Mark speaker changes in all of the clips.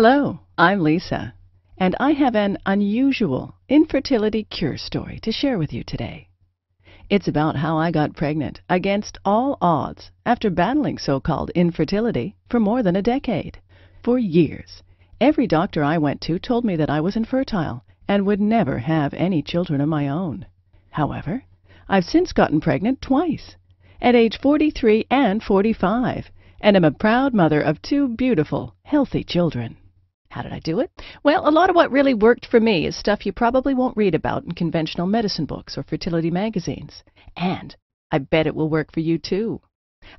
Speaker 1: Hello, I'm Lisa, and I have an unusual infertility cure story to share with you today. It's about how I got pregnant against all odds after battling so called infertility for more than a decade. For years, every doctor I went to told me that I was infertile and would never have any children of my own. However, I've since gotten pregnant twice, at age 43 and 45, and am a proud mother of two beautiful, healthy children. How did I do it? Well, a lot of what really worked for me is stuff you probably won't read about in conventional medicine books or fertility magazines. And I bet it will work for you too.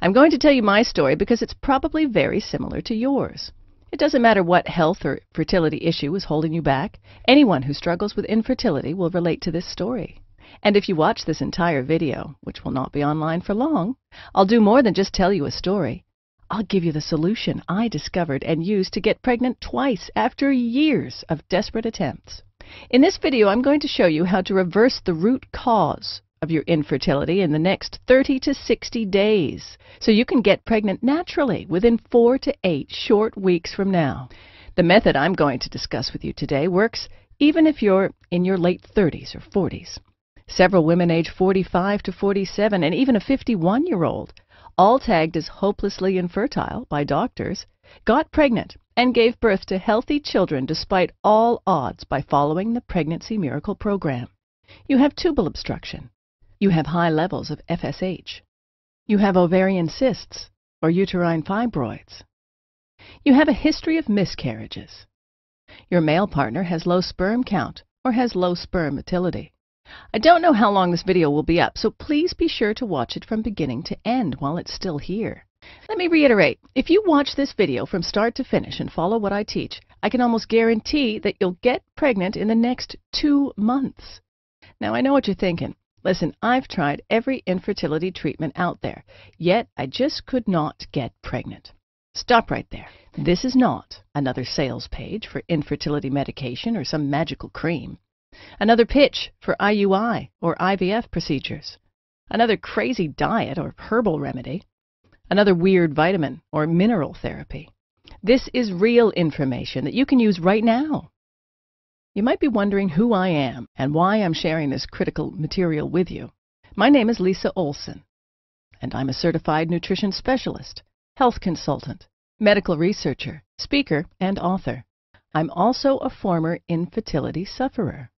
Speaker 1: I'm going to tell you my story because it's probably very similar to yours. It doesn't matter what health or fertility issue is holding you back, anyone who struggles with infertility will relate to this story. And if you watch this entire video, which will not be online for long, I'll do more than just tell you a story. I'll give you the solution I discovered and used to get pregnant twice after years of desperate attempts. In this video, I'm going to show you how to reverse the root cause of your infertility in the next 30 to 60 days so you can get pregnant naturally within four to eight short weeks from now. The method I'm going to discuss with you today works even if you're in your late 30s or 40s. Several women age 45 to 47 and even a 51 year old all tagged as hopelessly infertile by doctors, got pregnant and gave birth to healthy children despite all odds by following the Pregnancy Miracle Program. You have tubal obstruction. You have high levels of FSH. You have ovarian cysts or uterine fibroids. You have a history of miscarriages. Your male partner has low sperm count or has low sperm motility. I don't know how long this video will be up, so please be sure to watch it from beginning to end while it's still here. Let me reiterate, if you watch this video from start to finish and follow what I teach, I can almost guarantee that you'll get pregnant in the next two months. Now I know what you're thinking. Listen, I've tried every infertility treatment out there, yet I just could not get pregnant. Stop right there. This is not another sales page for infertility medication or some magical cream. Another pitch for IUI or IVF procedures. Another crazy diet or herbal remedy. Another weird vitamin or mineral therapy. This is real information that you can use right now. You might be wondering who I am and why I'm sharing this critical material with you. My name is Lisa Olson, and I'm a certified nutrition specialist, health consultant, medical researcher, speaker, and author. I'm also a former infertility sufferer.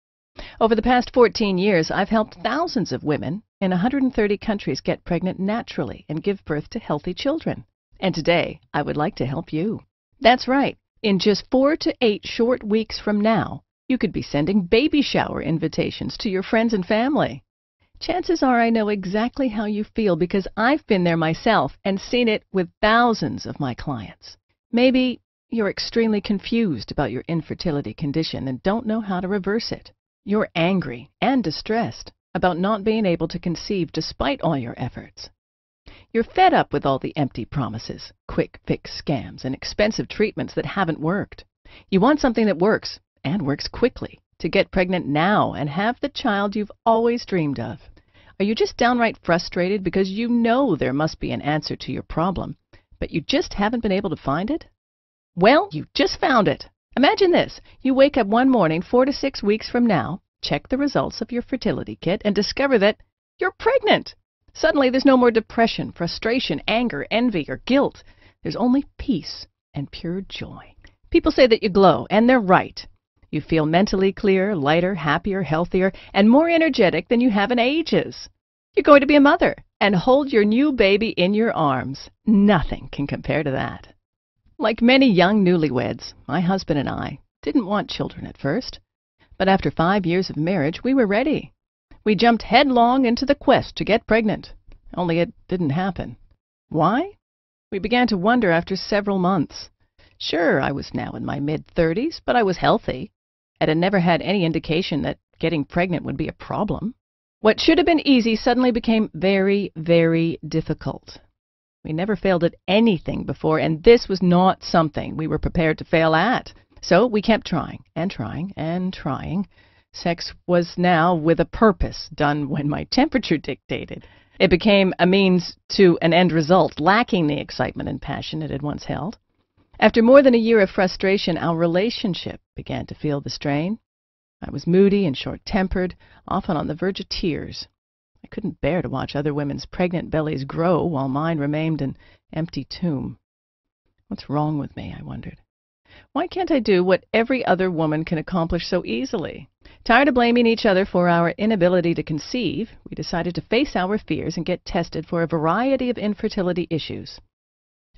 Speaker 1: Over the past 14 years, I've helped thousands of women in 130 countries get pregnant naturally and give birth to healthy children. And today, I would like to help you. That's right. In just four to eight short weeks from now, you could be sending baby shower invitations to your friends and family. Chances are I know exactly how you feel because I've been there myself and seen it with thousands of my clients. Maybe you're extremely confused about your infertility condition and don't know how to reverse it. You're angry and distressed about not being able to conceive despite all your efforts. You're fed up with all the empty promises, quick fix scams, and expensive treatments that haven't worked. You want something that works, and works quickly, to get pregnant now and have the child you've always dreamed of. Are you just downright frustrated because you know there must be an answer to your problem, but you just haven't been able to find it? Well, you just found it. Imagine this. You wake up one morning four to six weeks from now, check the results of your fertility kit, and discover that you're pregnant. Suddenly, there's no more depression, frustration, anger, envy, or guilt. There's only peace and pure joy. People say that you glow, and they're right. You feel mentally clear, lighter, happier, healthier, and more energetic than you have in ages. You're going to be a mother and hold your new baby in your arms. Nothing can compare to that. Like many young newlyweds, my husband and I didn't want children at first. But after five years of marriage, we were ready. We jumped headlong into the quest to get pregnant. Only it didn't happen. Why? We began to wonder after several months. Sure, I was now in my mid-thirties, but I was healthy and had never had any indication that getting pregnant would be a problem. What should have been easy suddenly became very, very difficult. We never failed at anything before, and this was not something we were prepared to fail at. So we kept trying, and trying, and trying. Sex was now, with a purpose, done when my temperature dictated. It became a means to an end result, lacking the excitement and passion it had once held. After more than a year of frustration, our relationship began to feel the strain. I was moody and short tempered, often on the verge of tears. I couldn't bear to watch other women's pregnant bellies grow while mine remained an empty tomb. What's wrong with me, I wondered. Why can't I do what every other woman can accomplish so easily? Tired of blaming each other for our inability to conceive, we decided to face our fears and get tested for a variety of infertility issues.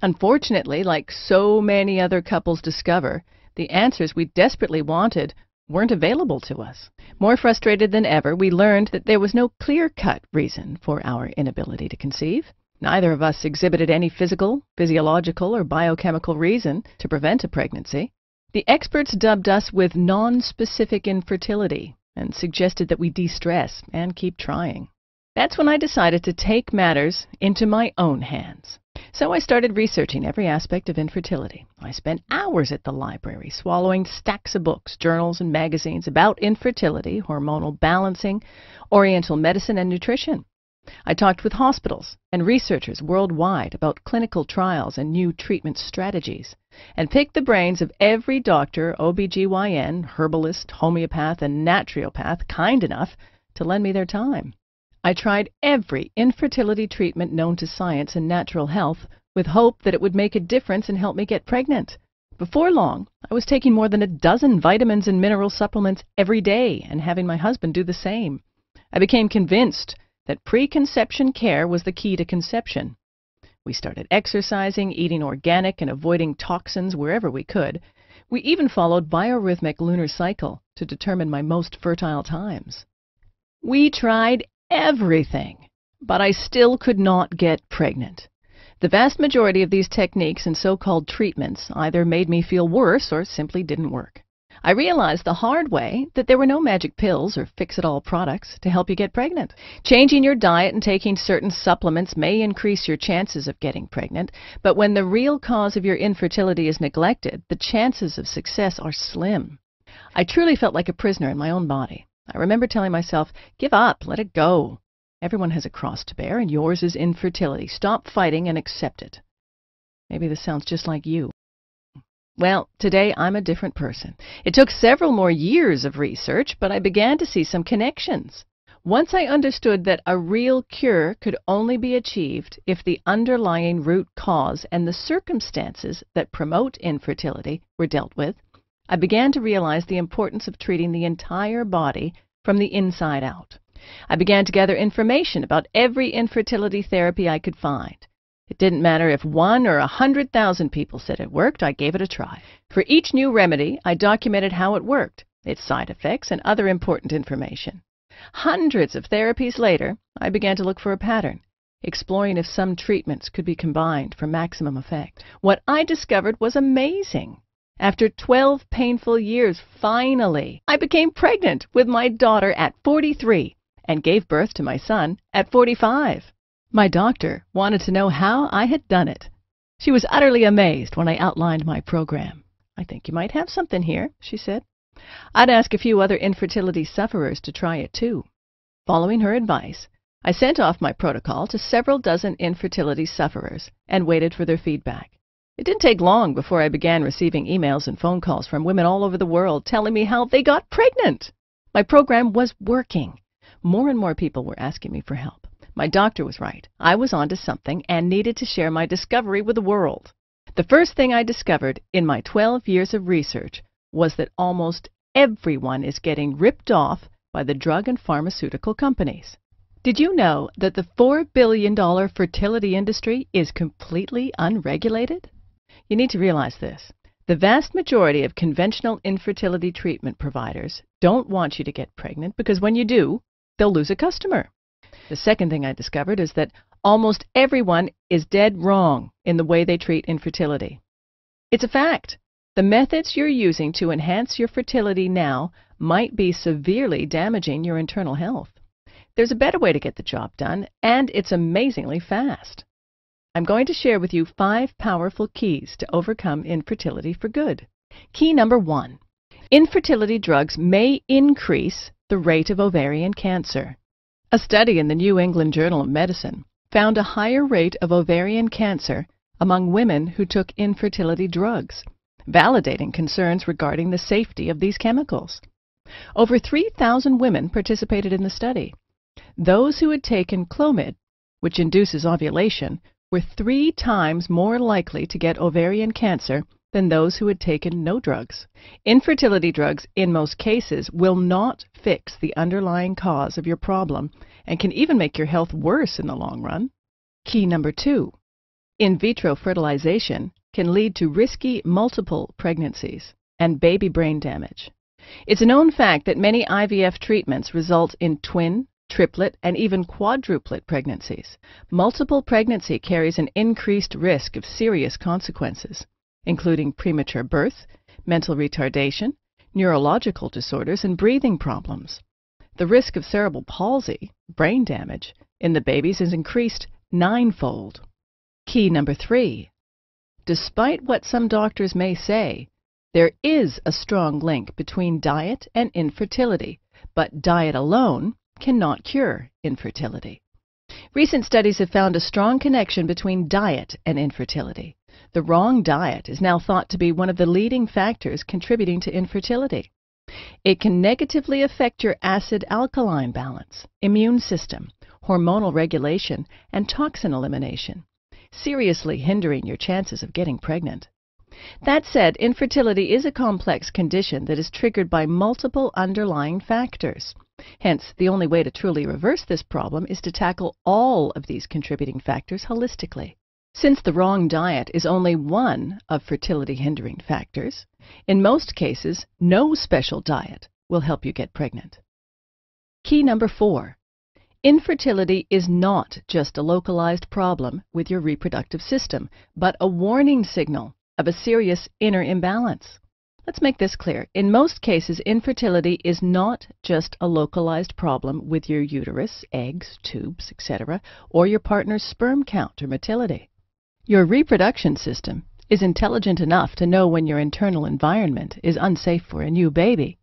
Speaker 1: Unfortunately, like so many other couples discover, the answers we desperately wanted weren't available to us. More frustrated than ever, we learned that there was no clear cut reason for our inability to conceive. Neither of us exhibited any physical, physiological, or biochemical reason to prevent a pregnancy. The experts dubbed us with non-specific infertility and suggested that we de stress and keep trying. That's when I decided to take matters into my own hands. So I started researching every aspect of infertility. I spent hours at the library swallowing stacks of books, journals, and magazines about infertility, hormonal balancing, oriental medicine, and nutrition. I talked with hospitals and researchers worldwide about clinical trials and new treatment strategies, and picked the brains of every doctor, OBGYN, herbalist, homeopath, and naturopath kind enough to lend me their time. I tried every infertility treatment known to science and natural health with hope that it would make a difference and help me get pregnant. Before long, I was taking more than a dozen vitamins and mineral supplements every day and having my husband do the same. I became convinced that preconception care was the key to conception. We started exercising, eating organic, and avoiding toxins wherever we could. We even followed biorhythmic lunar cycle to determine my most fertile times. We tried everything, but I still could not get pregnant. The vast majority of these techniques and so-called treatments either made me feel worse or simply didn't work. I realized the hard way that there were no magic pills or fix-it-all products to help you get pregnant. Changing your diet and taking certain supplements may increase your chances of getting pregnant, but when the real cause of your infertility is neglected, the chances of success are slim. I truly felt like a prisoner in my own body. I remember telling myself, give up, let it go. Everyone has a cross to bear, and yours is infertility. Stop fighting and accept it. Maybe this sounds just like you. Well, today I'm a different person. It took several more years of research, but I began to see some connections. Once I understood that a real cure could only be achieved if the underlying root cause and the circumstances that promote infertility were dealt with, I began to realize the importance of treating the entire body from the inside out. I began to gather information about every infertility therapy I could find. It didn't matter if one or a hundred thousand people said it worked, I gave it a try. For each new remedy, I documented how it worked, its side effects, and other important information. Hundreds of therapies later, I began to look for a pattern, exploring if some treatments could be combined for maximum effect. What I discovered was amazing. After 12 painful years, finally, I became pregnant with my daughter at 43 and gave birth to my son at 45. My doctor wanted to know how I had done it. She was utterly amazed when I outlined my program. I think you might have something here, she said. I'd ask a few other infertility sufferers to try it too. Following her advice, I sent off my protocol to several dozen infertility sufferers and waited for their feedback. It didn't take long before I began receiving emails and phone calls from women all over the world telling me how they got pregnant. My program was working. More and more people were asking me for help. My doctor was right. I was onto something and needed to share my discovery with the world. The first thing I discovered in my 12 years of research was that almost everyone is getting ripped off by the drug and pharmaceutical companies. Did you know that the $4 billion fertility industry is completely unregulated? You need to realize this. The vast majority of conventional infertility treatment providers don't want you to get pregnant because when you do, they'll lose a customer. The second thing I discovered is that almost everyone is dead wrong in the way they treat infertility. It's a fact. The methods you're using to enhance your fertility now might be severely damaging your internal health. There's a better way to get the job done, and it's amazingly fast. I'm going to share with you five powerful keys to overcome infertility for good. Key number one, infertility drugs may increase the rate of ovarian cancer. A study in the New England Journal of Medicine found a higher rate of ovarian cancer among women who took infertility drugs, validating concerns regarding the safety of these chemicals. Over 3,000 women participated in the study. Those who had taken Clomid, which induces ovulation, were three times more likely to get ovarian cancer than those who had taken no drugs. Infertility drugs, in most cases, will not fix the underlying cause of your problem and can even make your health worse in the long run. Key number two in vitro fertilization can lead to risky multiple pregnancies and baby brain damage. It's a known fact that many IVF treatments result in twin triplet, and even quadruplet pregnancies. Multiple pregnancy carries an increased risk of serious consequences, including premature birth, mental retardation, neurological disorders, and breathing problems. The risk of cerebral palsy, brain damage, in the babies is increased ninefold. Key number three. Despite what some doctors may say, there is a strong link between diet and infertility, but diet alone cannot cure infertility. Recent studies have found a strong connection between diet and infertility. The wrong diet is now thought to be one of the leading factors contributing to infertility. It can negatively affect your acid alkaline balance, immune system, hormonal regulation, and toxin elimination, seriously hindering your chances of getting pregnant. That said, infertility is a complex condition that is triggered by multiple underlying factors. Hence, the only way to truly reverse this problem is to tackle all of these contributing factors holistically. Since the wrong diet is only one of fertility hindering factors, in most cases, no special diet will help you get pregnant. Key number four infertility is not just a localized problem with your reproductive system, but a warning signal of a serious inner imbalance. Let's make this clear. In most cases, infertility is not just a localized problem with your uterus, eggs, tubes, etc., or your partner's sperm count or motility. Your reproduction system is intelligent enough to know when your internal environment is unsafe for a new baby.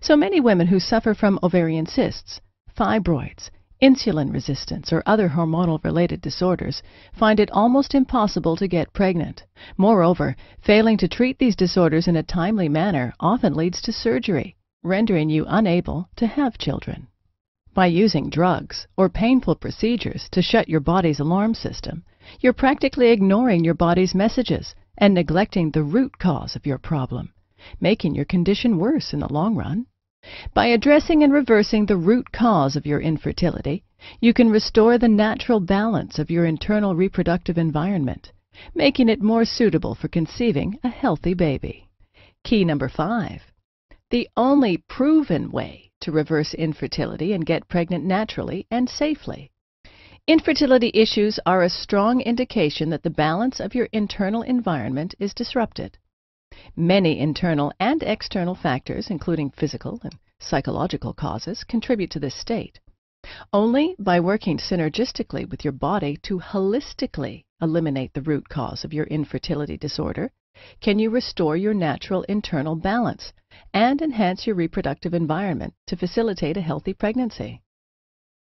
Speaker 1: So many women who suffer from ovarian cysts, fibroids, Insulin resistance or other hormonal related disorders find it almost impossible to get pregnant. Moreover, failing to treat these disorders in a timely manner often leads to surgery, rendering you unable to have children. By using drugs or painful procedures to shut your body's alarm system, you're practically ignoring your body's messages and neglecting the root cause of your problem, making your condition worse in the long run. By addressing and reversing the root cause of your infertility, you can restore the natural balance of your internal reproductive environment, making it more suitable for conceiving a healthy baby. Key number five. The only proven way to reverse infertility and get pregnant naturally and safely. Infertility issues are a strong indication that the balance of your internal environment is disrupted. Many internal and external factors, including physical and psychological causes, contribute to this state. Only by working synergistically with your body to holistically eliminate the root cause of your infertility disorder can you restore your natural internal balance and enhance your reproductive environment to facilitate a healthy pregnancy.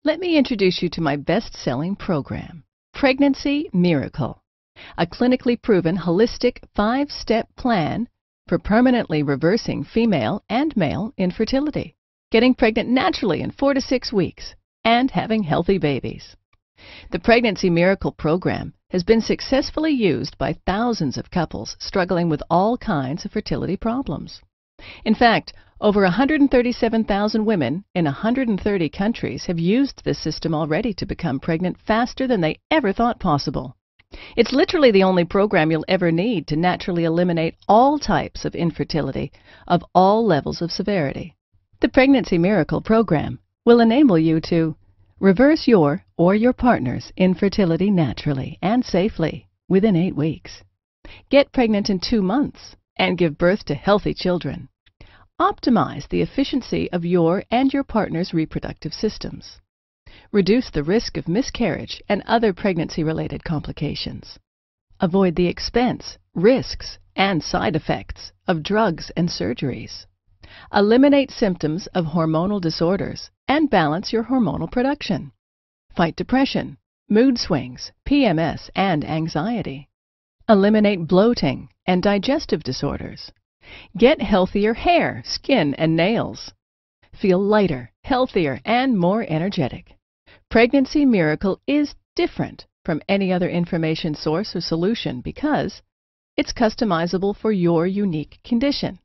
Speaker 1: Let me introduce you to my best selling program, Pregnancy Miracle a clinically proven holistic five-step plan for permanently reversing female and male infertility, getting pregnant naturally in four to six weeks, and having healthy babies. The Pregnancy Miracle Program has been successfully used by thousands of couples struggling with all kinds of fertility problems. In fact, over 137,000 women in 130 countries have used this system already to become pregnant faster than they ever thought possible. It's literally the only program you'll ever need to naturally eliminate all types of infertility of all levels of severity. The Pregnancy Miracle program will enable you to reverse your or your partner's infertility naturally and safely within eight weeks, get pregnant in two months, and give birth to healthy children. Optimize the efficiency of your and your partner's reproductive systems reduce the risk of miscarriage and other pregnancy related complications, avoid the expense, risks, and side effects of drugs and surgeries, eliminate symptoms of hormonal disorders, and balance your hormonal production, fight depression, mood swings, PMS, and anxiety, eliminate bloating and digestive disorders, get healthier hair, skin, and nails, feel lighter, healthier, and more energetic. Pregnancy Miracle is different from any other information source or solution because it's customizable for your unique condition.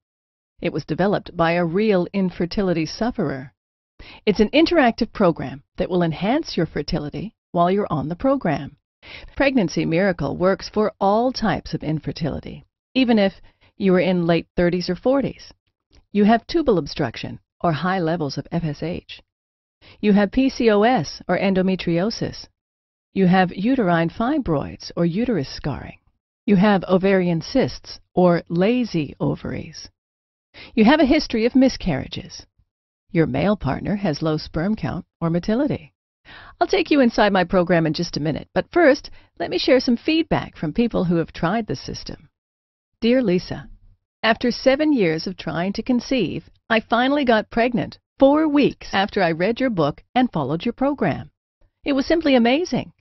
Speaker 1: It was developed by a real infertility sufferer. It's an interactive program that will enhance your fertility while you're on the program. Pregnancy Miracle works for all types of infertility, even if you are in late 30s or 40s. You have tubal obstruction or high levels of FSH. You have PCOS or endometriosis. You have uterine fibroids or uterus scarring. You have ovarian cysts or lazy ovaries. You have a history of miscarriages. Your male partner has low sperm count or motility. I'll take you inside my program in just a minute, but first, let me share some feedback from people who have tried the system. Dear Lisa, after seven years of trying to conceive, I finally got pregnant four weeks after I read your book and followed your program. It was simply amazing.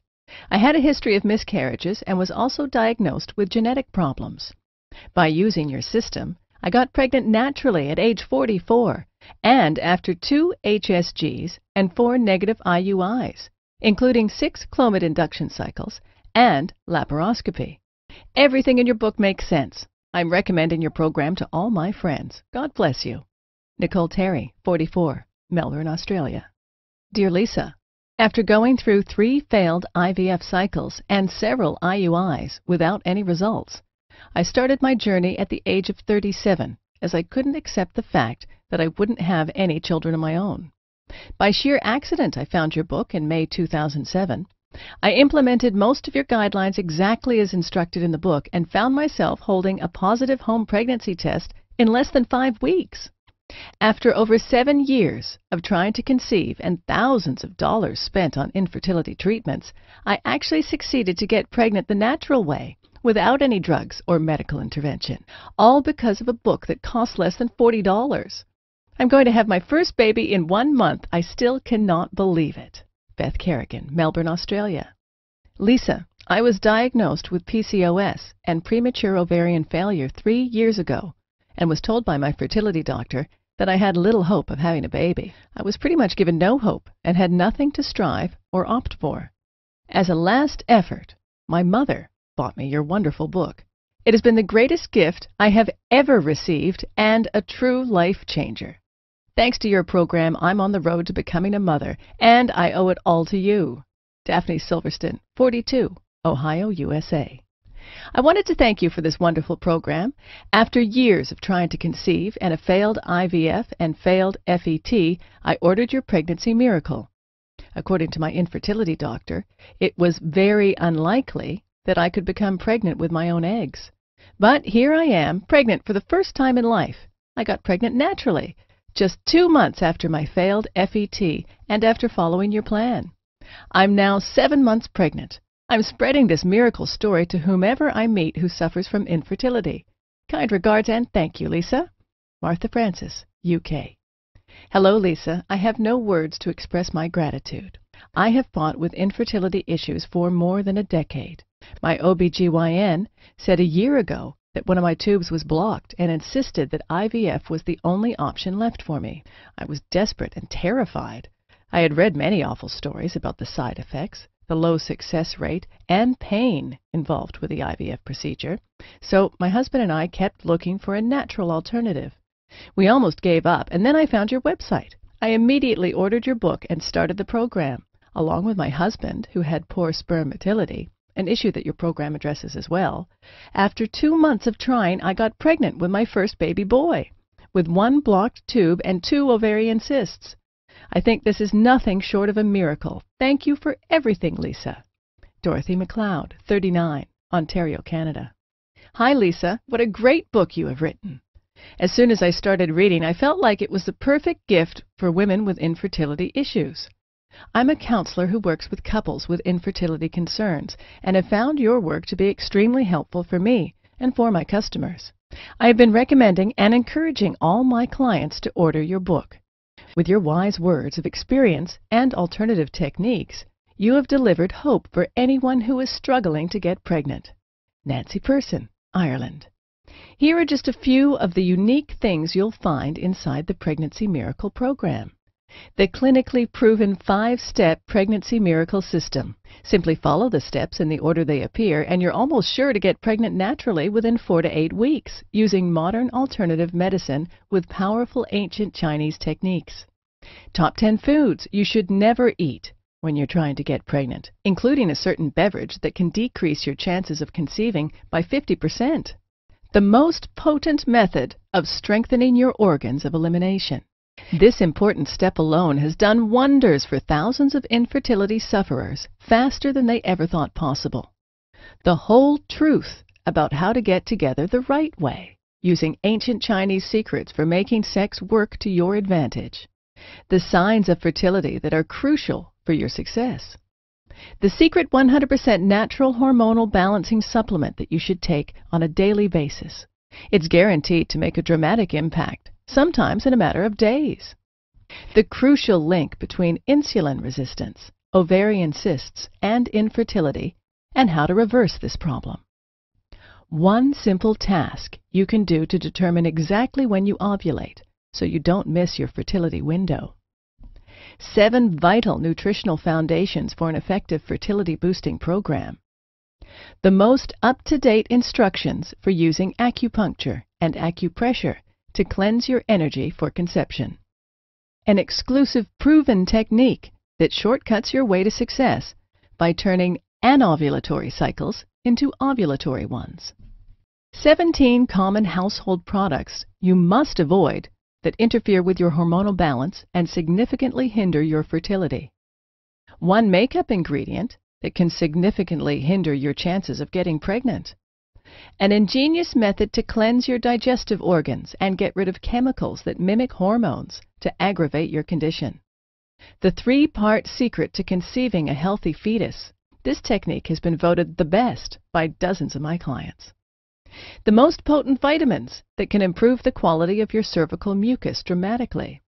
Speaker 1: I had a history of miscarriages and was also diagnosed with genetic problems. By using your system, I got pregnant naturally at age 44 and after two HSGs and four negative IUIs, including six Clomid induction cycles and laparoscopy. Everything in your book makes sense. I'm recommending your program to all my friends. God bless you. Nicole Terry, 44, Melbourne, Australia. Dear Lisa, after going through three failed IVF cycles and several IUIs without any results, I started my journey at the age of 37 as I couldn't accept the fact that I wouldn't have any children of my own. By sheer accident, I found your book in May 2007. I implemented most of your guidelines exactly as instructed in the book and found myself holding a positive home pregnancy test in less than five weeks. After over seven years of trying to conceive and thousands of dollars spent on infertility treatments, I actually succeeded to get pregnant the natural way without any drugs or medical intervention, all because of a book that cost less than $40. I'm going to have my first baby in one month. I still cannot believe it. Beth Kerrigan, Melbourne, Australia. Lisa, I was diagnosed with PCOS and premature ovarian failure three years ago and was told by my fertility doctor that I had little hope of having a baby. I was pretty much given no hope and had nothing to strive or opt for. As a last effort, my mother bought me your wonderful book. It has been the greatest gift I have ever received and a true life changer. Thanks to your program, I'm on the road to becoming a mother, and I owe it all to you. Daphne Silverston, 42, Ohio, USA. I wanted to thank you for this wonderful program. After years of trying to conceive and a failed IVF and failed FET, I ordered your pregnancy miracle. According to my infertility doctor, it was very unlikely that I could become pregnant with my own eggs. But here I am, pregnant for the first time in life. I got pregnant naturally, just two months after my failed FET and after following your plan. I'm now seven months pregnant. I'm spreading this miracle story to whomever I meet who suffers from infertility. Kind regards and thank you, Lisa. Martha Francis, UK. Hello, Lisa. I have no words to express my gratitude. I have fought with infertility issues for more than a decade. My OBGYN said a year ago that one of my tubes was blocked and insisted that IVF was the only option left for me. I was desperate and terrified. I had read many awful stories about the side effects the low success rate, and pain involved with the IVF procedure, so my husband and I kept looking for a natural alternative. We almost gave up, and then I found your website. I immediately ordered your book and started the program, along with my husband, who had poor sperm motility, an issue that your program addresses as well. After two months of trying, I got pregnant with my first baby boy, with one blocked tube and two ovarian cysts. I think this is nothing short of a miracle. Thank you for everything, Lisa. Dorothy McLeod, 39, Ontario, Canada. Hi, Lisa. What a great book you have written. As soon as I started reading, I felt like it was the perfect gift for women with infertility issues. I'm a counselor who works with couples with infertility concerns and have found your work to be extremely helpful for me and for my customers. I have been recommending and encouraging all my clients to order your book. With your wise words of experience and alternative techniques, you have delivered hope for anyone who is struggling to get pregnant. Nancy Person, Ireland. Here are just a few of the unique things you'll find inside the Pregnancy Miracle Program. The clinically proven five-step pregnancy miracle system. Simply follow the steps in the order they appear, and you're almost sure to get pregnant naturally within four to eight weeks using modern alternative medicine with powerful ancient Chinese techniques. Top 10 foods you should never eat when you're trying to get pregnant, including a certain beverage that can decrease your chances of conceiving by 50%. The most potent method of strengthening your organs of elimination. This important step alone has done wonders for thousands of infertility sufferers faster than they ever thought possible. The whole truth about how to get together the right way using ancient Chinese secrets for making sex work to your advantage. The signs of fertility that are crucial for your success. The secret 100% natural hormonal balancing supplement that you should take on a daily basis. It's guaranteed to make a dramatic impact sometimes in a matter of days. The crucial link between insulin resistance, ovarian cysts, and infertility, and how to reverse this problem. One simple task you can do to determine exactly when you ovulate so you don't miss your fertility window. Seven vital nutritional foundations for an effective fertility boosting program. The most up to date instructions for using acupuncture and acupressure to cleanse your energy for conception. An exclusive proven technique that shortcuts your way to success by turning anovulatory cycles into ovulatory ones. 17 common household products you must avoid that interfere with your hormonal balance and significantly hinder your fertility. One makeup ingredient that can significantly hinder your chances of getting pregnant an ingenious method to cleanse your digestive organs and get rid of chemicals that mimic hormones to aggravate your condition. The three part secret to conceiving a healthy fetus, this technique has been voted the best by dozens of my clients. The most potent vitamins that can improve the quality of your cervical mucus dramatically.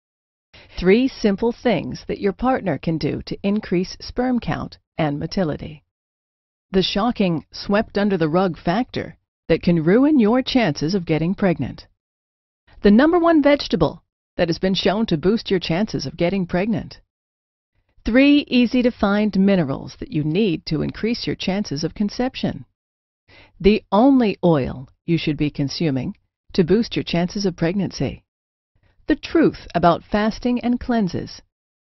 Speaker 1: Three simple things that your partner can do to increase sperm count and motility the shocking swept under the rug factor that can ruin your chances of getting pregnant. The number one vegetable that has been shown to boost your chances of getting pregnant. Three easy to find minerals that you need to increase your chances of conception. The only oil you should be consuming to boost your chances of pregnancy. The truth about fasting and cleanses.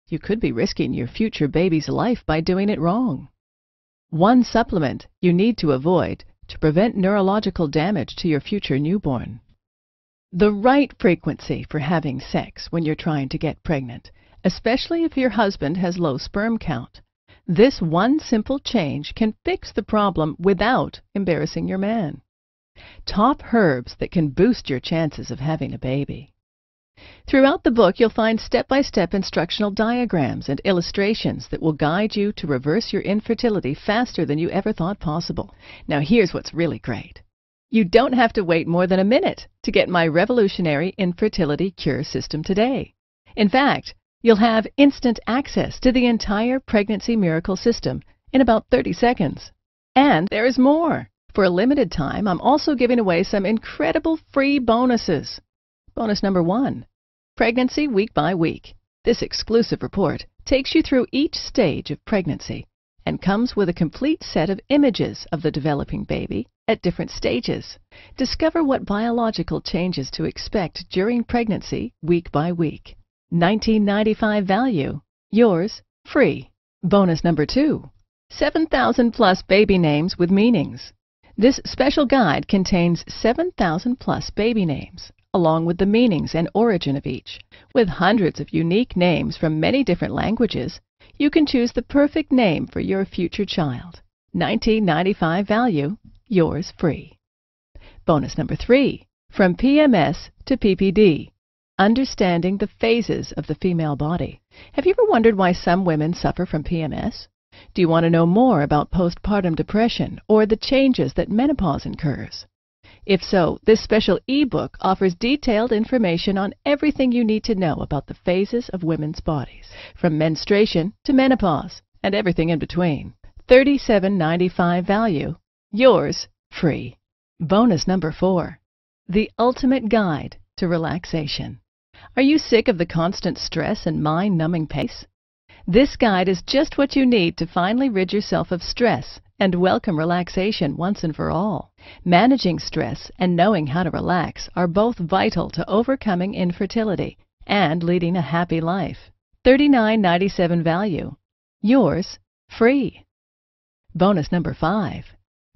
Speaker 1: You could be risking your future baby's life by doing it wrong one supplement you need to avoid to prevent neurological damage to your future newborn. The right frequency for having sex when you're trying to get pregnant, especially if your husband has low sperm count. This one simple change can fix the problem without embarrassing your man. Top herbs that can boost your chances of having a baby. Throughout the book, you'll find step-by-step instructional diagrams and illustrations that will guide you to reverse your infertility faster than you ever thought possible. Now here's what's really great. You don't have to wait more than a minute to get my revolutionary infertility cure system today. In fact, you'll have instant access to the entire pregnancy miracle system in about 30 seconds. And there is more. For a limited time, I'm also giving away some incredible free bonuses. Bonus number one, pregnancy week by week. This exclusive report takes you through each stage of pregnancy and comes with a complete set of images of the developing baby at different stages. Discover what biological changes to expect during pregnancy week by week. 1995 value. Yours free. Bonus number two 7,000 plus baby names with meanings. This special guide contains 7,000 plus baby names along with the meanings and origin of each. With hundreds of unique names from many different languages, you can choose the perfect name for your future child. 1995 value, yours free. Bonus number three, from PMS to PPD, understanding the phases of the female body. Have you ever wondered why some women suffer from PMS? Do you want to know more about postpartum depression or the changes that menopause incurs? If so, this special ebook offers detailed information on everything you need to know about the phases of women's bodies, from menstruation to menopause and everything in between. $37.95 value. Yours free. Bonus number 4. The ultimate guide to relaxation. Are you sick of the constant stress and mind-numbing pace? This guide is just what you need to finally rid yourself of stress and welcome relaxation once and for all. Managing stress and knowing how to relax are both vital to overcoming infertility and leading a happy life. 3997 value. Yours free. Bonus number 5.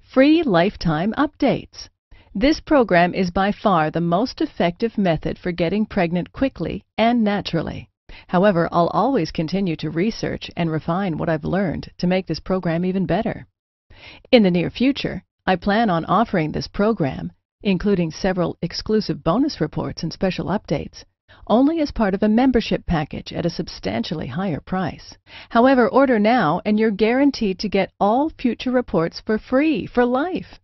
Speaker 1: Free lifetime updates. This program is by far the most effective method for getting pregnant quickly and naturally. However, I'll always continue to research and refine what I've learned to make this program even better. In the near future, I plan on offering this program, including several exclusive bonus reports and special updates, only as part of a membership package at a substantially higher price. However, order now and you're guaranteed to get all future reports for free for life.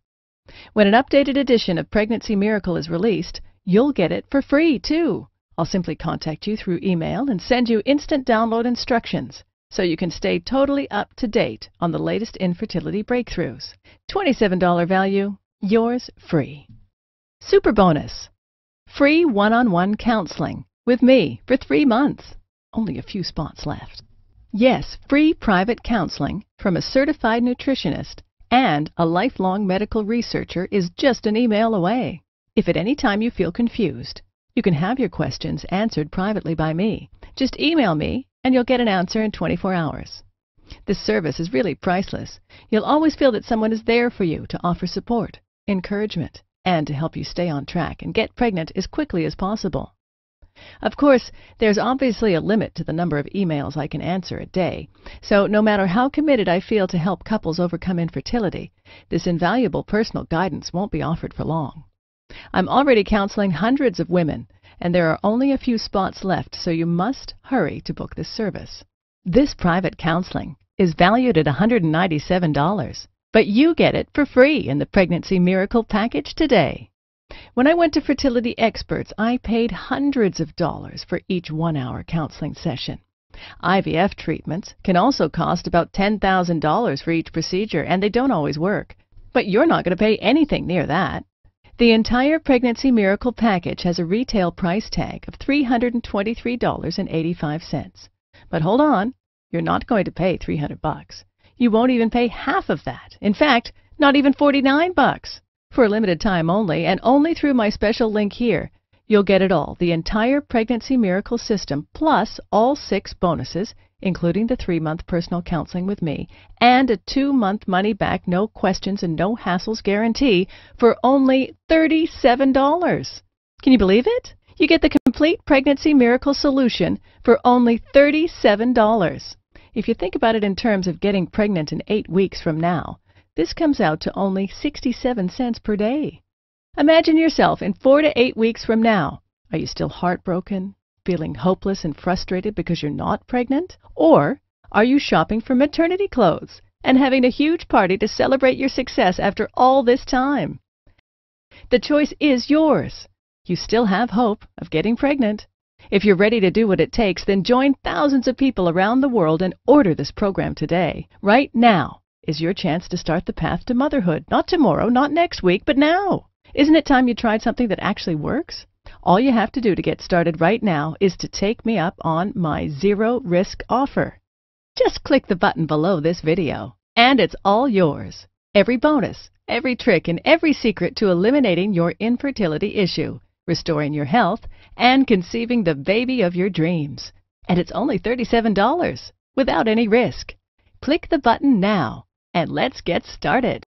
Speaker 1: When an updated edition of Pregnancy Miracle is released, you'll get it for free too. I'll simply contact you through email and send you instant download instructions so you can stay totally up to date on the latest infertility breakthroughs. $27 value, yours free. Super bonus, free one-on-one -on -one counseling with me for three months. Only a few spots left. Yes, free private counseling from a certified nutritionist and a lifelong medical researcher is just an email away. If at any time you feel confused, you can have your questions answered privately by me. Just email me and you'll get an answer in 24 hours. This service is really priceless. You'll always feel that someone is there for you to offer support, encouragement, and to help you stay on track and get pregnant as quickly as possible. Of course, there's obviously a limit to the number of emails I can answer a day, so no matter how committed I feel to help couples overcome infertility, this invaluable personal guidance won't be offered for long. I'm already counseling hundreds of women and there are only a few spots left, so you must hurry to book this service. This private counseling is valued at $197, but you get it for free in the Pregnancy Miracle Package today. When I went to fertility experts, I paid hundreds of dollars for each one hour counseling session. IVF treatments can also cost about $10,000 for each procedure, and they don't always work. But you're not going to pay anything near that. The entire Pregnancy Miracle package has a retail price tag of $323.85. But hold on, you're not going to pay 300 bucks. You won't even pay half of that. In fact, not even 49 bucks. For a limited time only and only through my special link here, you'll get it all, the entire Pregnancy Miracle system plus all 6 bonuses including the three month personal counseling with me, and a two month money back, no questions, and no hassles guarantee for only $37. Can you believe it? You get the complete pregnancy miracle solution for only $37. If you think about it in terms of getting pregnant in eight weeks from now, this comes out to only 67 cents per day. Imagine yourself in four to eight weeks from now. Are you still heartbroken, feeling hopeless and frustrated because you're not pregnant? Or are you shopping for maternity clothes and having a huge party to celebrate your success after all this time? The choice is yours. You still have hope of getting pregnant. If you're ready to do what it takes, then join thousands of people around the world and order this program today. Right now is your chance to start the path to motherhood. Not tomorrow, not next week, but now. Isn't it time you tried something that actually works? All you have to do to get started right now is to take me up on my zero risk offer. Just click the button below this video and it's all yours. Every bonus, every trick and every secret to eliminating your infertility issue, restoring your health and conceiving the baby of your dreams. And it's only $37 without any risk. Click the button now and let's get started.